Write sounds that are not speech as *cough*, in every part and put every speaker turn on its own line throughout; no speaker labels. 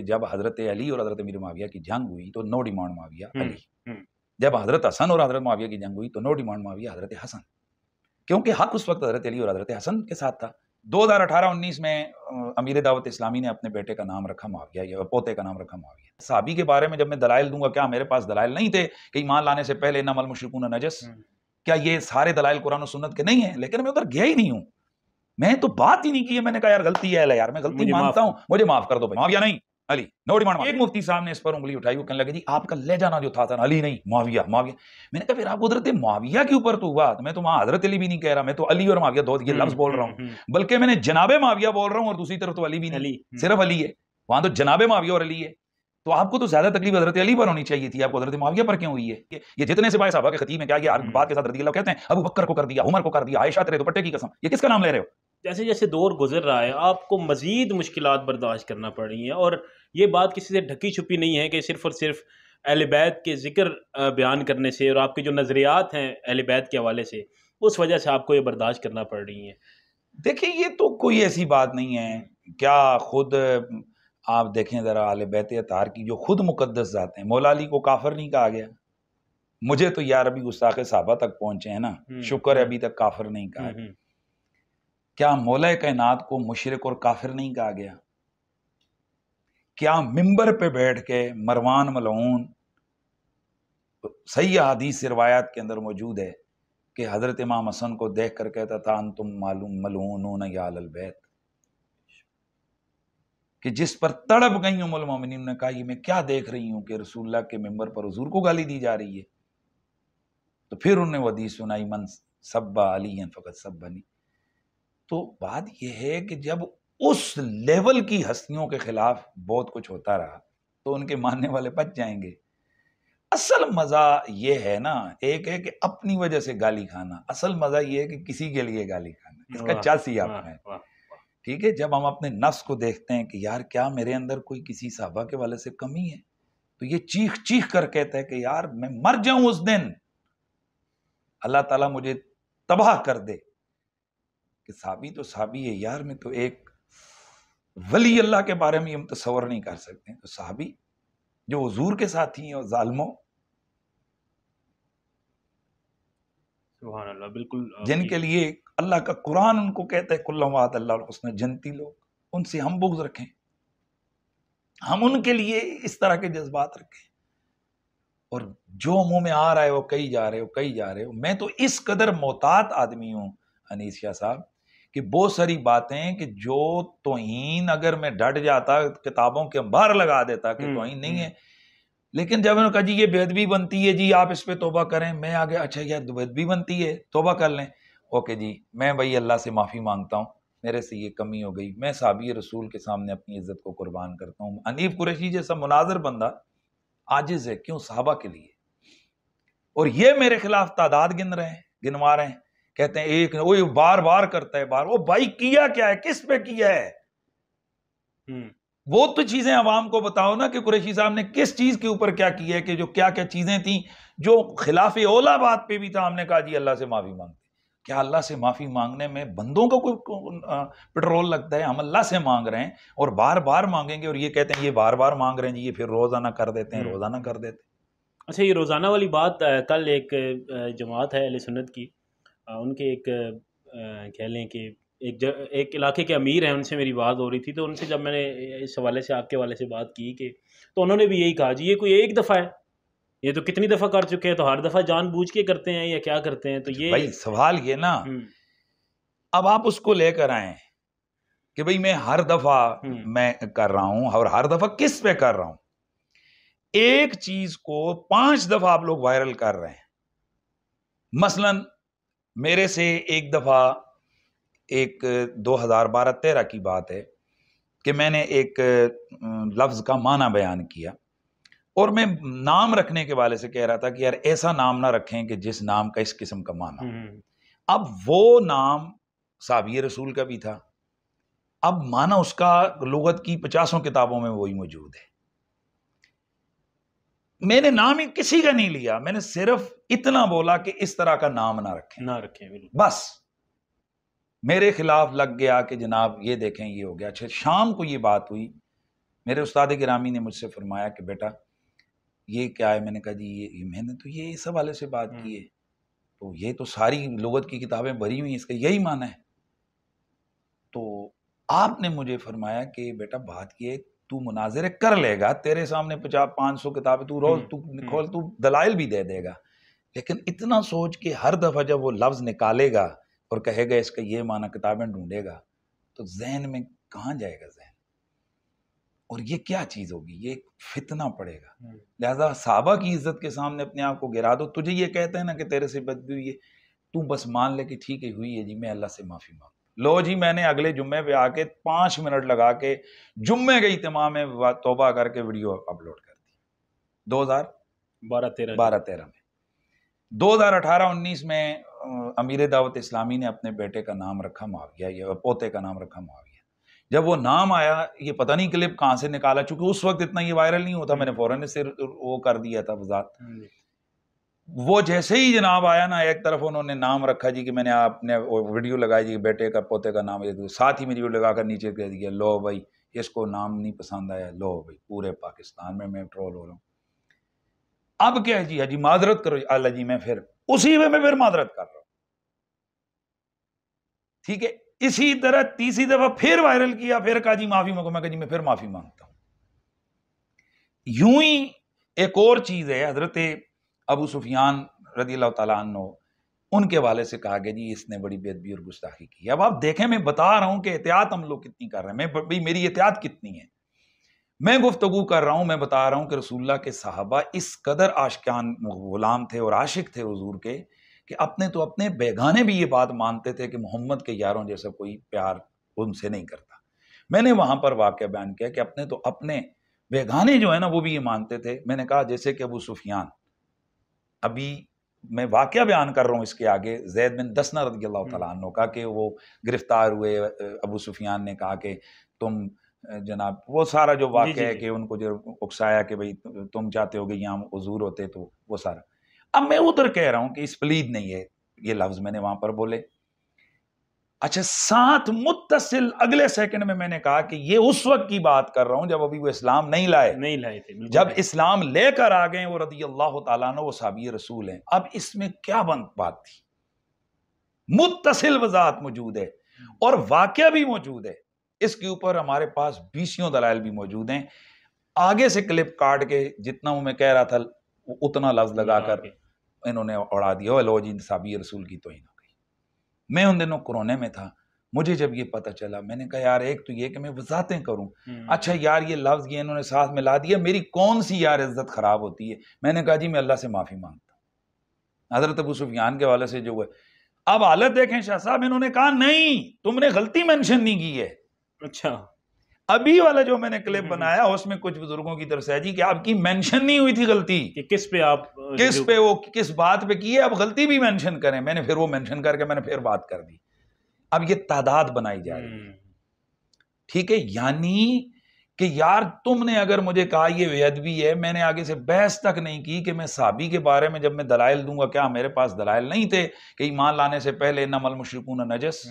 जब हजरत अली और हजरत मीर माविया की जंग हुई तो नो डिमांड माविया हम्म, अली हम्म। जब हजरत हसन और हजरत माविया की जंग हुई तो नो डिमांड माविया हजरत हसन क्योंकि हक उस वक्त हजरत अली और हजरत हसन के साथ था 2018-19 में अमीर दावत इस्लामी ने अपने बेटे का नाम रखा माविया या पोते का नाम रखा माविया साबी के बारे में जब मैं दलाइल दूंगा क्या मेरे पास दलाइल नहीं थे कि ईमान लाने से पहले नमल मुशरकून नजस हम्म। क्या ये सारे दलाइल कुरान सुन्नत के नहीं है लेकिन मैं उधर गया ही नहीं हूँ मैं तो बात ही नहीं की है मैंने कहा यार गलती है यार मैं गलती मानता हूँ मुझे माफ कर दो भाई माविया नहीं अली नोड़ी मान एक मुफ्ती साहब ने इस पर उंगली उठाई वो कहने लगे जी आपका ले जाना जो था अली नहीं माविया माविया मैंने कहा फिर आप हजरत माविया के ऊपर तो हुआ मैं तो वहां हजरत अली भी नहीं कह रहा मैं तो अली और माविया दो ये हम्म, लफ्ज बोल रहा हूँ हम्म, हम्म। बल्कि मैंने जनाबे माविया बोल रहा हूँ और दूसरी तरफ तो अली भी नहीं अली सिर्फ अली है वहां तो जनाबे माविया और अली है तो आपको तो ज्यादा तकलीफ हजरत अली पर होनी चाहिए थी आपको हजरत माविया पर क्यों हुई है ये जितने से भाई साहबा के खतीम है क्या ये बात के साथ रदी कहते हैं अबू बकर को कर दिया उमर को कर दिया आयशा तेरे दुपट्टे की कसम ये किसका नाम ले रहे हो जैसे जैसे दौर गुजर रहा है आपको मजीद मुश्किल बर्दाश्त करना पड़ रही है और ये बात किसी से ढकी छुपी नहीं है कि सिर्फ़ और सिर्फ अहल बैत के ज़िक्र बयान करने से और आपके जो नज़रियात हैं अहल बैत के हवाले से उस वजह से आपको ये बर्दाश्त करना पड़ रही है देखिए ये तो कोई ऐसी बात नहीं है क्या खुद आप देखें ज़रा आल बैत अतार की जो खुद मुकदस जाते हैं मौलाली को काफर नहीं कहा गया मुझे तो यार अभी गुस्ताख साहबा तक पहुंचे हैं ना हम्म, शुक्र है हम्म। अभी तक काफिर नहीं कहा हम्म, क्या मोला कैनात को मुशरक और काफिर नहीं कहा गया क्या मिंबर पे बैठ के मरवान मलऊन सही हदीस रवायात के अंदर मौजूद है कि हज़रत इमाम हसन को देख कर कहता था अन तुम मालूम मलून यालबैत कि जिस पर तड़प गई उमलमिन ने कहा ये मैं क्या देख रही हूँ कि रसुल्ला के मेम्बर पर हजूर को गाली दी जा रही है तो फिर उन्हें वदी सुनाई मन सब्बा अली फ़कत सब बनी तो बात यह है कि जब उस लेवल की हस्तियों के खिलाफ बहुत कुछ होता रहा तो उनके मानने वाले बच जाएंगे असल मज़ा ये है ना एक है कि अपनी वजह से गाली खाना असल मज़ा ये है कि किसी के लिए गाली खाना इसका चासी आप है ठीक है जब हम अपने नफ्स को देखते हैं कि यार क्या मेरे अंदर कोई किसी साहबा के वाले से कमी है तो ये चीख चीख कर कहता है कि यार मैं मर जाऊं उस दिन अल्लाह ताला मुझे तबाह कर दे कि साबी तो साबी है यार मैं तो एक वली अल्लाह के बारे में हम तस्वर नहीं कर सकते तो साहबी जो हजूर के साथी हैं और जालमो बिल्कुल जिनके लिए अल्लाह का कुरान उनको कहता है कुल्लवाद अल्लाह उसने जनती लोग उनसे हम बुग्ज रखें हम उनके लिए इस तरह के जज्बात रखें और जो मुंह में आ रहा है वो कही जा रहे हो कही जा रहे हो मैं तो इस कदर मोहतात आदमी हूं अनीसिया साहब कि बहुत सारी बातें कि जो तोहन अगर मैं डट जाता किताबों के अंबार लगा देता कि हम्म, तोहन नहीं हम्म। है लेकिन जब उन्होंने कहा जी ये बेदबी बनती है जी आप इस पर तोबा करें मैं आगे अच्छा यार बेदबी बनती है तोबा कर लें ओके जी मैं भाई अल्लाह से माफ़ी मांगता हूँ मेरे से ये कमी हो गई मैं साबी रसूल के सामने अपनी इज्जत को कुर्बान करता हूँ अनीब कुरैशी जैसा मुनाजर बंदा आजिज़ है क्यों साहबा के लिए और ये मेरे खिलाफ तादाद गिन रहे हैं गिनवा रहे हैं कहते हैं एक वो बार बार करता है बार वो भाई किया क्या है किस पे किया है हम्म। वो तो चीजें आवाम को बताओ ना कि कुरैशी साहब ने किस चीज के ऊपर क्या किया है कि जो क्या क्या चीजें थी जो खिलाफ ओला बात पे भी था हमने कहा जी अल्लाह से माफी मांगते क्या अल्लाह से माफ़ी मांगने में बंदों का कोई पेट्रोल लगता है हम अल्लाह से मांग रहे हैं और बार बार मांगेंगे और ये कहते हैं ये बार बार मांग रहे हैं जी ये फिर रोज़ाना कर देते हैं हम्म। रोज़ाना कर देते हैं अच्छा ये रोज़ाना वाली बात कल एक जमात है अली सुन्नत की उनके एक कह लें कि एक ज, एक इलाके के अमीर हैं उनसे मेरी बात हो रही थी तो उनसे जब मैंने इस हवाले से आपके वाले से बात की कि तो उन्होंने भी यही कहा जी ये कोई एक दफ़ा है ये तो कितनी दफ़ा कर चुके हैं तो हर दफ़ा जानबूझ के करते हैं या क्या करते हैं तो अच्छा, ये भाई सवाल ये ना हम्म। अब आप उसको लेकर आए कि भाई मैं हर दफ़ा हम्म। मैं कर रहा हूं और हर दफ़ा किस पे कर रहा हूं एक चीज़ को पांच दफ़ा आप लोग वायरल कर रहे हैं मसलन मेरे से एक दफ़ा एक 2012-13 की बात है कि मैंने एक लफ्ज़ का माना बयान किया और मैं नाम रखने के वाले से कह रहा था कि यार ऐसा नाम ना रखें कि जिस नाम का इस किस्म का माना हम्म। अब वो नाम साबिय रसूल का भी था अब माना उसका लगत की पचासों किताबों में वही मौजूद है मैंने नाम ही किसी का नहीं लिया मैंने सिर्फ इतना बोला कि इस तरह का नाम ना रखें ना रखें बस मेरे खिलाफ लग गया कि जनाब ये देखें ये हो गया अच्छा शाम को ये बात हुई मेरे उस्ताद गिरामी ने मुझसे फरमाया कि बेटा ये क्या है मैंने कहा जी ये मैंने तो ये इस हवाले से बात हम्म। की है तो ये तो सारी लगत की किताबें भरी हुई इसका यही माना है तो आपने मुझे फरमाया कि बेटा बात है तू मुनाजिर कर लेगा तेरे सामने पचास पाँच सौ किताबें तू रोज हम्म, तू हम्म। खोल तू दलाइल भी दे देगा लेकिन इतना सोच के हर दफ़ा जब वो लफ्ज़ निकालेगा और कहेगा इसका ये माना किताबें ढूंढेगा तो जहन में कहाँ जाएगा जहन और ये क्या चीज़ होगी ये फितना पड़ेगा हम्म। लिहाजा साहबा की इज्जत के सामने अपने आप को गिरा दो तुझे ये कहते हैं ना कि तेरे से बदली हुई है तू बस मान ले कि ठीक है हुई है जी मैं अल्लाह से माफ़ी मांग लो जी मैंने अगले जुम्मे पे आके पांच मिनट लगा के जुम्मे के इतमा में तोबा करके वीडियो अपलोड कर दी दो हज़ार बारह तेरह बारह तेरह में दो हज़ार अठारह उन्नीस में अमीर दावत इस्लामी ने अपने बेटे का नाम रखा माविया या पोते का नाम रखा माविया जब वो नाम आया ये पता नहीं क्लिप कहाँ से निकाला चूंकि उस वक्त इतना ये वायरल नहीं होता मैंने फ़ौरन ने वो कर दिया था वजात हाँ वो जैसे ही जनाब आया ना एक तरफ उन्होंने नाम रखा जी कि मैंने आपने वीडियो लगाई जी बेटे का पोते का नाम साथ ही मेरी वीडियो लगाकर नीचे कह दिया लो भाई इसको नाम नहीं पसंद आया लो भाई पूरे पाकिस्तान में मैं ट्रोल हो रहा हूँ अब क्या है जी हाजी माजरत करो आला जी मैं फिर उसी में मैं फिर माजरत कर रहा हूँ ठीक है इसी तरह तीसरी दफा फिर वायरल किया फिर कहा जी माफी मांगो मैं जी मैं फिर माफी मांगता हूँ यूं ही एक और चीज है हजरत अबू सुफियान रदी अल्लाह तु उनके वाले से कहा गया जी इसने बड़ी बेदबी और गुस्ताखी की अब आप देखें मैं बता रहा हूं कि एहतियात हम लोग कितनी कर रहे हैं मैं मेरी एहतियात कितनी है मैं गुफ्तगु कर रहा हूं मैं बता रहा हूं कि रसूल्ला के साहबा इस कदर आशकान गुलाम थे और आशिक थे हजूर के कि अपने तो अपने बेगाने भी ये बात मानते थे कि मोहम्मद के यारों जैसा कोई प्यार उनसे नहीं करता मैंने वहां पर वाक्य बयान किया कि अपने तो अपने बेगाने जो है ना वो भी ये मानते थे मैंने कहा जैसे कि अबू सुफियान अभी मैं वाक़ बयान कर रहा हूँ इसके आगे जैद बिन दसना रदी अल्लाह हम्म। तु का कि वो गिरफ्तार हुए अबू सुफियान ने कहा कि तुम जनाब वो सारा जो वाक़ है कि उनको जो उकसाया कि भाई तुम चाहते हो कि यहाँ हजूर होते तो वो सारा अब मैं उधर कह रहा हूँ कि इस प्लीद नहीं है ये लफ्ज़ मैंने वहाँ पर बोले अच्छा साथ मुतसिल अगले सेकंड में मैंने कहा कि ये उस वक्त की बात कर रहा हूं जब अभी वो इस्लाम नहीं लाए नहीं लाए थे जब इस्लाम लेकर आ गए वो रदी अल्लाह तु वो रसूल हैं अब इसमें क्या बन बात थी मुतसिल वजात मौजूद है और वाक्य भी मौजूद है इसके ऊपर हमारे पास बीसियों दलाइल भी मौजूद हैं आगे से क्लिप काट के जितना मैं कह रहा था उतना लफ्ज हाँ, लगाकर इन्होंने उड़ा दिया लो जी साबी रसूल की ही मैं उन दिनों कोरोना में था मुझे जब ये पता चला मैंने कहा यार एक तो ये कि मैं वजातें करूं हम्म। अच्छा यार ये लफ्ज़ ये इन्होंने साथ मिला दिया मेरी कौन सी यार इज्जत ख़राब होती है मैंने कहा जी मैं अल्लाह से माफ़ी मांगता हजरत अबू सुफियान के वाले से जो हुआ अब हालत देखें शाह साहब इन्होंने कहा नहीं तुमने गलती मेंशन नहीं की है अच्छा अभी वाला जो मैंने क्लिप हम्म, हम्म, हम्म। बनाया उसमें कुछ बुजुर्गों की तरफ से जी कि आपकी मेंशन नहीं हुई थी गलती कि किस पे आप uh, किस पे वो किस बात पे की है आप गलती भी मेंशन करें मैंने फिर वो मेंशन करके मैंने फिर बात कर दी अब ये तादाद बनाई जा रही है ठीक है यानी कि यार तुमने अगर मुझे कहा ये बेअदबी है मैंने आगे से बहस तक नहीं की कि मैं साबी के बारे में जब मैं दलाइल दूंगा क्या मेरे पास दलाइल नहीं थे कि ईमान लाने से पहले नमल मुशरकून नजस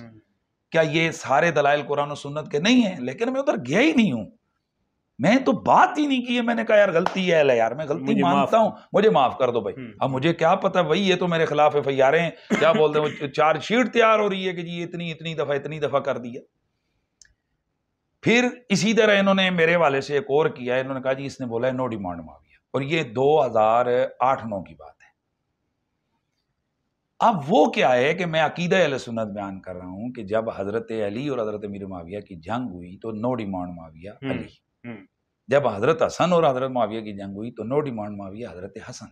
क्या ये सारे दलाइल कुरान सुन्नत के नहीं है लेकिन मैं उधर गया ही नहीं हूं मैं तो बात ही नहीं की है मैंने कहा यार गलती है ले यार मैं गलती मानता हूँ मुझे माफ कर दो भाई हम्म। अब मुझे क्या पता भाई ये तो मेरे खिलाफ एफ आई आर हैं क्या *laughs* बोलते हैं चार्जशीट तैयार हो रही है कि जी इतनी इतनी दफा इतनी दफा कर दिया फिर इसी तरह इन्होंने मेरे वाले से एक और किया इन्होंने कहा जी इसने बोला है नो डिमांड माविया और ये दो हजार आठ नौ की बात अब वो क्या है कि मैं अकीद सुनत बयान कर रहा हूँ कि जब हज़रत अली और हज़रत मीर माविया की जंग हुई तो नो डिमांड माविया हम्म, अली हम्म। जब हज़रत हसन और हज़रत माविया की जंग हुई तो नो डिमांड माविया हज़रत हसन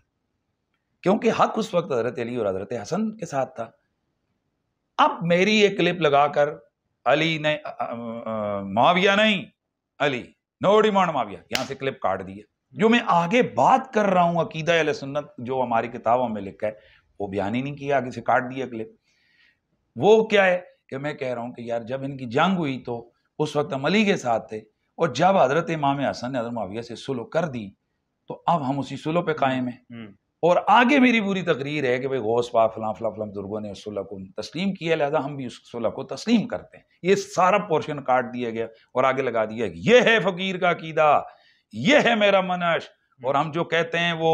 क्योंकि हक उस वक्त हज़रत अली और हज़रत हसन के साथ था अब मेरी एक क्लिप लगाकर अली ने माविया नहीं अली नो डिमांड माविया यहाँ से क्लिप काट दिया जो मैं आगे बात कर रहा हूँ अकीदा सुन्नत जो हमारी किताबों में लिखा है वो बयान ही नहीं किया आगे से काट दिए अगले वो क्या है कि मैं कह रहा हूं कि यार जब इनकी जंग हुई तो उस वक्त हम अली के साथ थे और जब हजरत इमाम हसन ने हजरत माविया से सुलह कर दी तो अब हम उसी सुलह पे कायम है हम्म, हम्म। और आगे मेरी पूरी तकरीर है कि भाई गौस पा फला फला फलम दुर्गो ने उस सुलह को तस्लीम किया लिहाजा हम भी उस सुलह को तस्लीम करते हैं ये सारा पोर्शन काट दिया गया और आगे लगा दिया ये है फकीर का कीदा ये है मेरा मनश और हम जो कहते हैं वो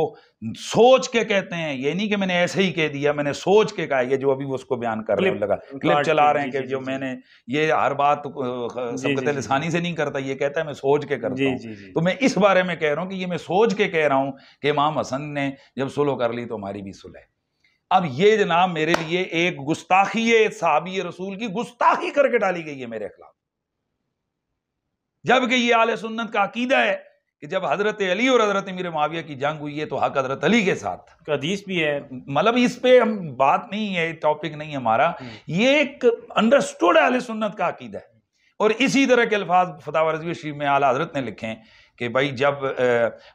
सोच के कहते हैं ये नहीं कि मैंने ऐसे ही कह दिया मैंने सोच के कहा ये जो अभी वो उसको बयान कर रहे लगा क्लिप चला रहे हैं कि जो मैंने ये हर बात सबकत लसानी से नहीं करता ये कहता है मैं सोच के करता हूँ तो मैं इस बारे में कह रहा हूँ कि ये मैं सोच के कह रहा हूँ कि इमाम हसन ने जब सुलह कर ली तो हमारी भी सुलह अब ये जनाब मेरे लिए एक गुस्ताखी साहबी रसूल की गुस्ताखी करके डाली गई है मेरे खिलाफ जबकि ये आल सुन्नत का अकीदा है कि जब हजरत अली और हजरत मीर माविया की जंग हुई है तो हक हजरत अली के साथ हदीस भी है मतलब इस पे हम बात नहीं है टॉपिक नहीं हमारा हम्म। ये एक अंडरस्टूड आल सुन्नत का अकीदा है और इसी तरह के अल्फाज फताह रजवी शरीफ में आला हजरत ने लिखे हैं कि भाई जब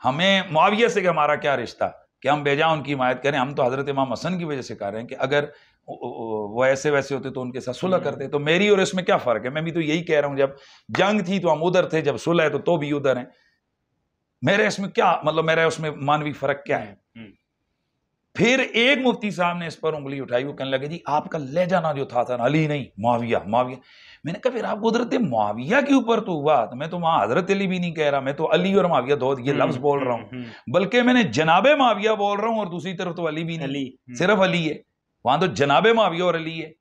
हमें मुआविया से हमारा क्या रिश्ता कि हम बेजा उनकी हिमायत करें हम तो हजरत इमाम हसन की वजह से कह रहे हैं कि अगर वो ऐसे वैसे होते तो उनके साथ सुलह हम्म। करते तो मेरी और इसमें क्या फ़र्क है मैं भी तो यही कह रहा हूँ जब जंग थी तो हम उधर थे जब सुलह है तो, तो भी उधर हैं मेरे इसमें क्या मतलब मेरा उसमें मानवीय फर्क क्या है हम्म, हम्म। फिर एक मुफ्ती साहब ने इस पर उंगली उठाई वो कहने लगे जी आपका ले जाना जो था था ना अली नहीं माविया माविया मैंने कहा फिर आप कुदरत माविया के ऊपर तो हुआ तो मैं तो वहां हजरत अली भी नहीं कह रहा मैं तो अली और माविया दो ये लफ्ज हम्म, बोल रहा हूँ बल्कि मैंने जनाबे माविया बोल रहा हूँ और दूसरी तरफ तो अली भी नहीं अली सिर्फ अली है वहां तो जनाबे माविया और अली है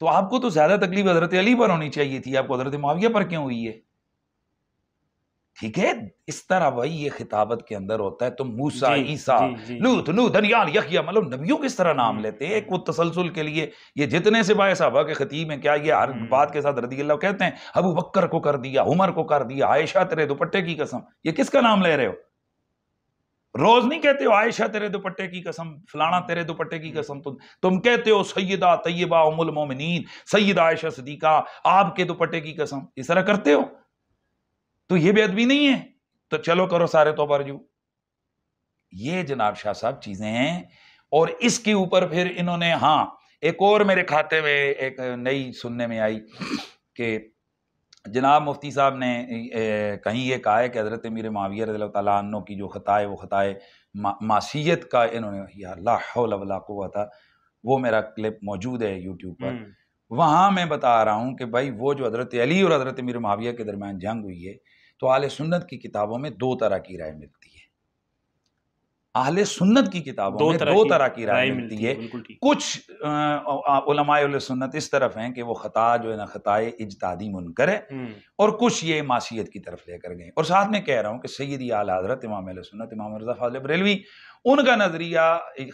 तो आपको तो ज्यादा तकलीफ हजरत अली पर होनी चाहिए थी आपको हजरत माविया पर क्यों हुई है ठीक है इस तरह वही ये खिताबत के अंदर होता है तो मूसा ईसा लूथ नू धनियाल यखिया मतलब नबियों किस तरह नाम हम्म, लेते हैं एक हम्म। वो तसलसल के लिए ये जितने सिपाही साहबा के खतीब हैं क्या ये हर हम्म। बात के साथ रदी अल्लाह कहते हैं अबू बकर को कर दिया उमर को कर दिया आयशा तेरे दुपट्टे की कसम ये किसका नाम ले रहे हो रोज नहीं कहते हो आयशा तेरे दुपट्टे की कसम फलाना तेरे दुपट्टे की कसम तुम तुम कहते हो सैदा तय्यबा उमुल मोमिन सैयद आयशा सदीका आपके दुपट्टे की कसम इस तरह करते हो तो ये बेदबी नहीं है तो चलो करो सारे तो जू ये जनाब शाह साहब चीजें हैं और इसके ऊपर फिर इन्होंने हाँ एक और मेरे खाते में एक नई सुनने में आई कि जनाब मुफ्ती साहब ने ए, कहीं ये कहा है कि हज़रत मीर माविया रज़ी तु की जो ख़ताए वो ख़ताए मा, मासीत का इन्होंने याल्ला था वो मेरा क्लिप मौजूद है यूट्यूब पर हम्म। वहाँ मैं बता रहा हूँ कि भाई वो जो हज़रत अली और हज़रत मीर माविया के दरमियान जंग हुई है तो आले सुन्नत की किताबों में दो तरह की राय मिलती है आहले सुन्नत की किताबों दो में तरह दो तरह की राय मिलती है कुछ उलमाए सुन्नत इस तरफ हैं कि वो ख़ता जो है ना ख़ताए इजतादी मुनकर है हम्म। और कुछ ये मासीत की तरफ लेकर गए और साथ में कह रहा हूँ कि सैदी आल हजरत इमाम सुन्नत इमाम रजा उनका नज़रिया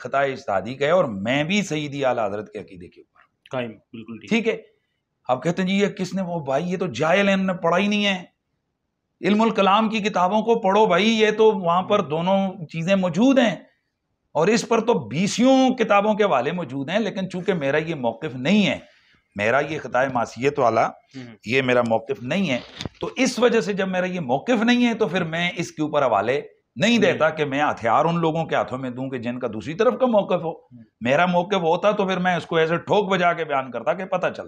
खताए इजतादी का है और मैं भी सईदी आल हजरत के अकीदे के ऊपर ठीक है आप कहते हैं जी ये किसने वो भाई ये तो जायल है पढ़ा ही नहीं है इल्मुल कलाम की किताबों को पढ़ो भाई ये तो वहाँ पर दोनों चीज़ें मौजूद हैं और इस पर तो बीसियों किताबों के वाले मौजूद हैं लेकिन चूंकि मेरा ये मौकफ़ नहीं है मेरा ये ख़ताए मासीत वाला हम्म। ये मेरा मौक़ नहीं है तो इस वजह से जब मेरा ये मौक़ नहीं है तो फिर मैं इसके ऊपर हवाले नहीं हम्म। देता कि मैं हथियार उन लोगों के हाथों में दूं कि जिनका दूसरी तरफ का मौक़ हो हम्म। मेरा मौक़ होता तो फिर मैं उसको ऐसे ठोक बजा के बयान करता कि पता चल